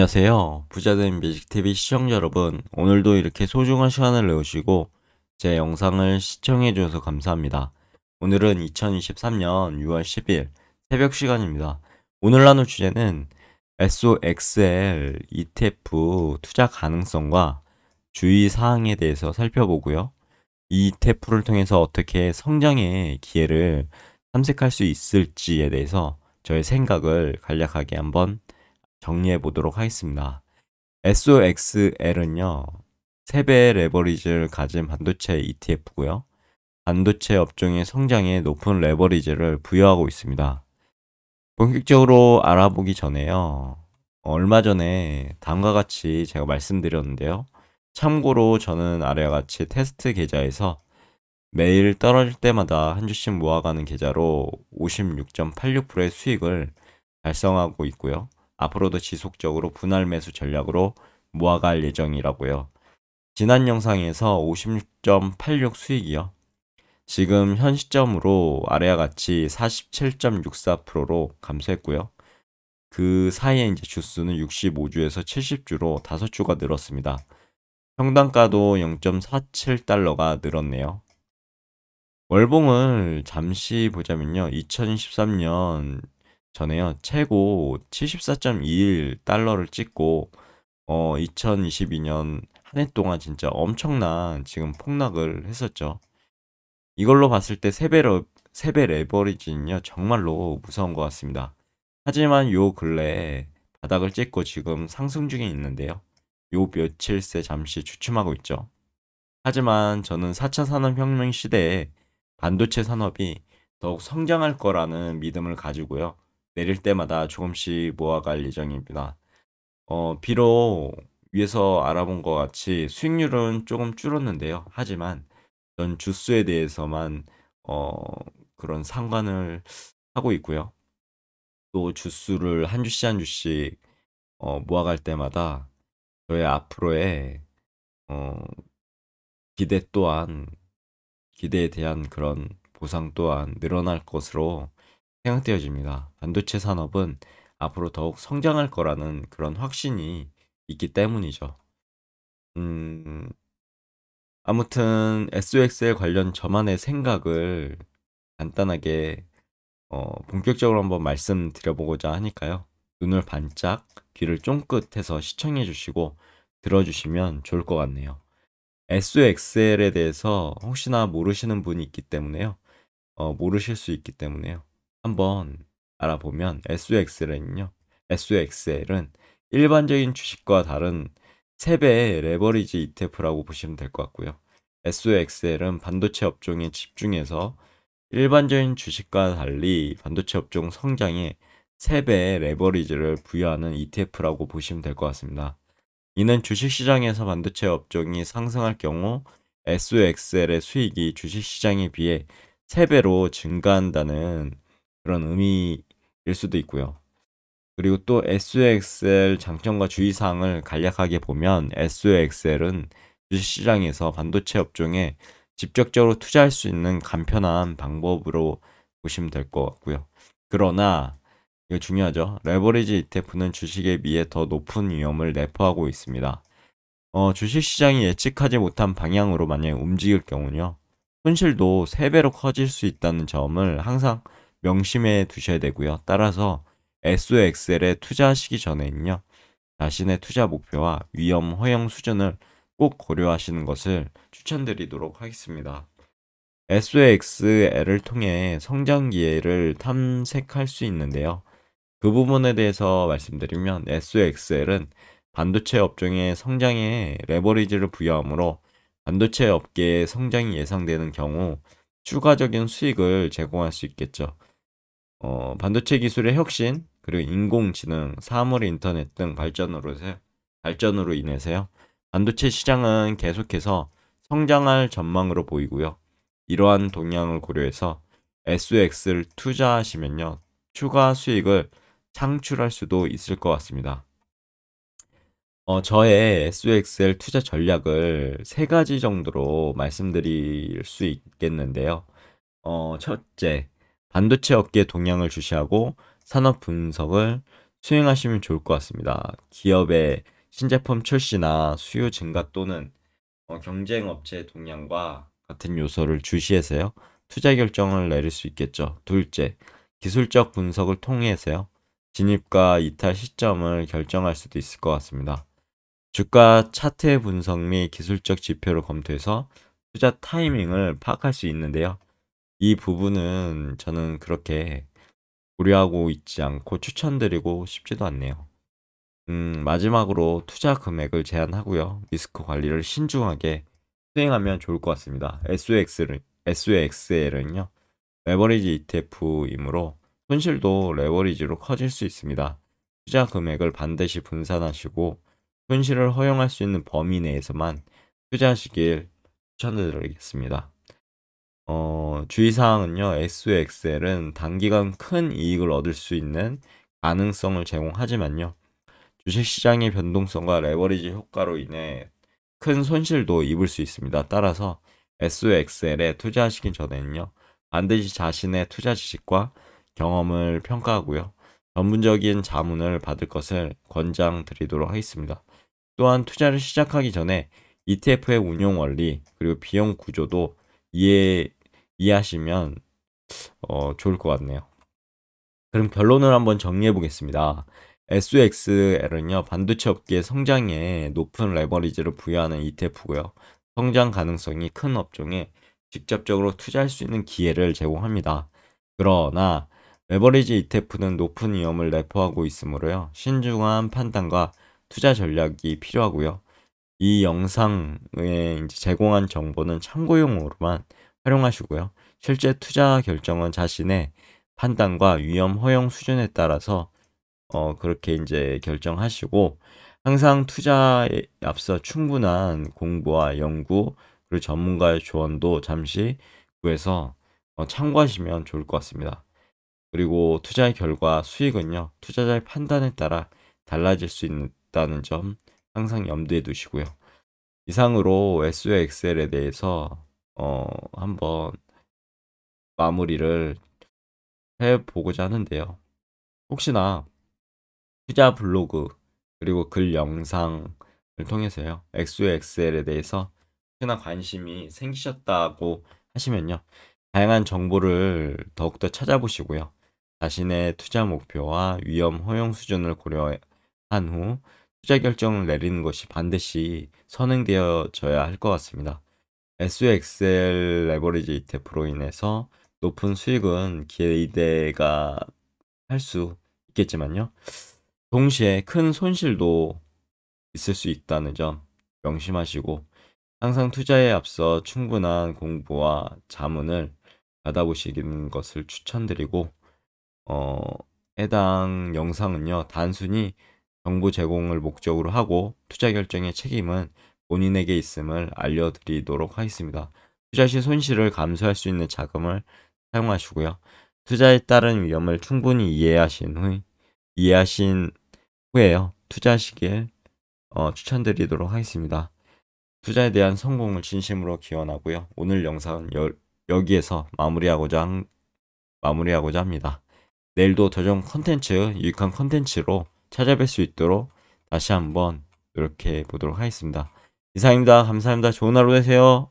안녕하세요. 부자된 뮤직TV 시청자 여러분, 오늘도 이렇게 소중한 시간을 내오시고 제 영상을 시청해주셔서 감사합니다. 오늘은 2023년 6월 10일 새벽 시간입니다. 오늘 나눌 주제는 SOXL ETF 투자 가능성과 주의사항에 대해서 살펴보고요. ETF를 통해서 어떻게 성장의 기회를 탐색할 수 있을지에 대해서 저의 생각을 간략하게 한번 정리해 보도록 하겠습니다. SOXL은요, 3배 레버리지를 가진 반도체 ETF고요. 반도체 업종의 성장에 높은 레버리지를 부여하고 있습니다. 본격적으로 알아보기 전에요. 얼마 전에 다음과 같이 제가 말씀드렸는데요. 참고로 저는 아래와 같이 테스트 계좌에서 매일 떨어질 때마다 한 주씩 모아가는 계좌로 56.86%의 수익을 달성하고 있고요. 앞으로도 지속적으로 분할 매수 전략으로 모아갈 예정이라고요. 지난 영상에서 56.86 수익이요. 지금 현 시점으로 아래와 같이 47.64%로 감소했고요. 그 사이에 이제 주수는 65주에서 70주로 5주가 늘었습니다. 평당가도 0.47달러가 늘었네요. 월봉을 잠시 보자면요. 2023년 전에요. 최고 74.21달러를 찍고 어 2022년 한 해 동안 진짜 엄청난 지금 폭락을 했었죠. 이걸로 봤을 때 세배 세배 레버리지는요. 정말로 무서운 것 같습니다. 하지만 요 근래에 바닥을 찍고 지금 상승 중에 있는데요. 요 며칠 새 잠시 주춤하고 있죠. 하지만 저는 4차 산업혁명 시대에 반도체 산업이 더욱 성장할 거라는 믿음을 가지고요. 내릴 때마다 조금씩 모아갈 예정입니다. 어, 비록 위에서 알아본 것 같이 수익률은 조금 줄었는데요. 하지만 전 주수에 대해서만 어, 그런 상관을 하고 있고요. 또 주수를 한 주씩 한 주씩 어, 모아갈 때마다 저의 앞으로의 어, 기대 또한 기대에 대한 그런 보상 또한 늘어날 것으로 생각되어집니다. 반도체 산업은 앞으로 더욱 성장할 거라는 그런 확신이 있기 때문이죠. 음, 아무튼 SOXL 관련 저만의 생각을 간단하게 어, 본격적으로 한번 말씀드려보고자 하니까요. 눈을 반짝, 귀를 쫑긋해서 시청해 주시고 들어주시면 좋을 것 같네요. SOXL에 대해서 혹시나 모르시는 분이 있기 때문에요. 어, 모르실 수 있기 때문에요. 한번 알아보면 s x l 은요 s x l 은 일반적인 주식과 다른 3배의 레버리지 ETF라고 보시면 될 것 같고요. s x l 은 반도체 업종에 집중해서 일반적인 주식과 달리 반도체 업종 성장에 3배의 레버리지를 부여하는 ETF라고 보시면 될 것 같습니다. 이는 주식시장에서 반도체 업종이 상승할 경우 s x l 의 수익이 주식시장에 비해 3배로 증가한다는 그런 의미일 수도 있고요. 그리고 또 SOXL 장점과 주의사항을 간략하게 보면 SOXL은 주식시장에서 반도체 업종에 직접적으로 투자할 수 있는 간편한 방법으로 보시면 될 것 같고요. 그러나 이거 중요하죠. 레버리지 ETF는 주식에 비해 더 높은 위험을 내포하고 있습니다. 어, 주식시장이 예측하지 못한 방향으로 만약 움직일 경우는요. 손실도 3배로 커질 수 있다는 점을 항상 명심해 두셔야 되고요. 따라서 SOXL에 투자하시기 전에는요. 자신의 투자 목표와 위험 허용 수준을 꼭 고려하시는 것을 추천드리도록 하겠습니다. SOXL을 통해 성장 기회를 탐색할 수 있는데요. 그 부분에 대해서 말씀드리면 SOXL은 반도체 업종의 성장에 레버리지를 부여하므로 반도체 업계의 성장이 예상되는 경우 추가적인 수익을 제공할 수 있겠죠. 어, 반도체 기술의 혁신 그리고 인공지능, 사물 인터넷 등 발전으로 발전으로 인해서요. 반도체 시장은 계속해서 성장할 전망으로 보이고요. 이러한 동향을 고려해서 s x 를 투자하시면요. 추가 수익을 창출할 수도 있을 것 같습니다. 어, 저의 s x l 투자 전략을 세 가지 정도로 말씀드릴 수 있겠는데요. 어, 첫째, 반도체 업계의 동향을 주시하고 산업 분석을 수행하시면 좋을 것 같습니다. 기업의 신제품 출시나 수요 증가 또는 어, 경쟁 업체의 동향과 같은 요소를 주시해서요. 투자 결정을 내릴 수 있겠죠. 둘째, 기술적 분석을 통해서요. 진입과 이탈 시점을 결정할 수도 있을 것 같습니다. 주가 차트의 분석 및 기술적 지표를 검토해서 투자 타이밍을 파악할 수 있는데요. 이 부분은 저는 그렇게 고려하고 있지 않고 추천드리고 싶지도 않네요. 음, 마지막으로 투자 금액을 제한하고요. 리스크 관리를 신중하게 수행하면 좋을 것 같습니다. s o x l 은요 레버리지 ETF이므로 손실도 레버리지로 커질 수 있습니다. 투자 금액을 반드시 분산하시고 손실을 허용할 수 있는 범위 내에서만 투자하시길 추천드리겠습니다. 어, 주의사항은요, SXL은 단기간 큰 이익을 얻을 수 있는 가능성을 제공하지만요, 주식시장의 변동성과 레버리지 효과로 인해 큰 손실도 입을 수 있습니다. 따라서 SXL에 투자하시기 전에는요, 반드시 자신의 투자 지식과 경험을 평가하고요, 전문적인 자문을 받을 것을 권장드리도록 하겠습니다. 또한 투자를 시작하기 전에 ETF의 운용 원리 그리고 비용 구조도 이해 이해하시면 어, 좋을 것 같네요. 그럼 결론을 한번 정리해 보겠습니다. s x l 은요 반도체 업계의 성장에 높은 레버리지를 부여하는 ETF고요. 성장 가능성이 큰 업종에 직접적으로 투자할 수 있는 기회를 제공합니다. 그러나 레버리지 ETF는 높은 위험을 내포하고 있으므로요. 신중한 판단과 투자 전략이 필요하고요. 이 영상에 제공한 정보는 참고용으로만 활용하시고요. 실제 투자 결정은 자신의 판단과 위험 허용 수준에 따라서 어, 그렇게 이제 결정하시고 항상 투자에 앞서 충분한 공부와 연구 그리고 전문가의 조언도 잠시 구해서 어, 참고하시면 좋을 것 같습니다. 그리고 투자의 결과 수익은요 투자자의 판단에 따라 달라질 수 있다는 점 항상 염두에 두시고요. 이상으로 SOXL에 대해서 어, 한번 마무리를 해보고자 하는데요. 혹시나 투자 블로그 그리고 글 영상을 통해서요. XOXL에 대해서 혹시나 관심이 생기셨다고 하시면요. 다양한 정보를 더욱더 찾아보시고요. 자신의 투자 목표와 위험 허용 수준을 고려한 후 투자 결정을 내리는 것이 반드시 선행되어져야 할 것 같습니다. SXL 레버리지 이테프로 인해서 높은 수익은 기대가 할 수 있겠지만요. 동시에 큰 손실도 있을 수 있다는 점 명심하시고 항상 투자에 앞서 충분한 공부와 자문을 받아보시는 것을 추천드리고 어, 해당 영상은요 단순히 정보 제공을 목적으로 하고 투자 결정의 책임은 본인에게 있음을 알려드리도록 하겠습니다. 투자 시 손실을 감수할 수 있는 자금을 사용하시고요. 투자에 따른 위험을 충분히 이해하신 후 이해하신 후에요. 투자하시길 어, 추천드리도록 하겠습니다. 투자에 대한 성공을 진심으로 기원하고요. 오늘 영상은 여, 여기에서 마무리하고자 마무리하고자 합니다. 내일도 더 좋은 컨텐츠, 유익한 컨텐츠로 찾아뵐 수 있도록 다시 한번 노력해 보도록 하겠습니다. 이상입니다. 감사합니다. 좋은 하루 되세요.